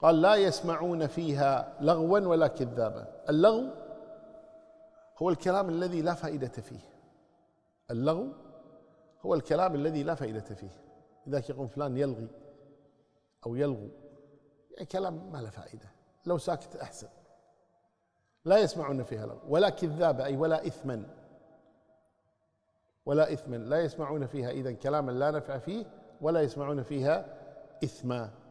قال لا يسمعون فيها لغوا ولا كذابا اللغو هو الكلام الذي لا فائدة فيه اللغو هو الكلام الذي لا فائدة فيه إذا يقول فلان يلغي أو يلغو يعني كلام ما له فائدة لو ساكت أحسن لا يسمعون فيها لغو ولا كذابة أي ولا إثما ولا إثما لا يسمعون فيها إذا كلاما لا نفع فيه ولا يسمعون فيها إثما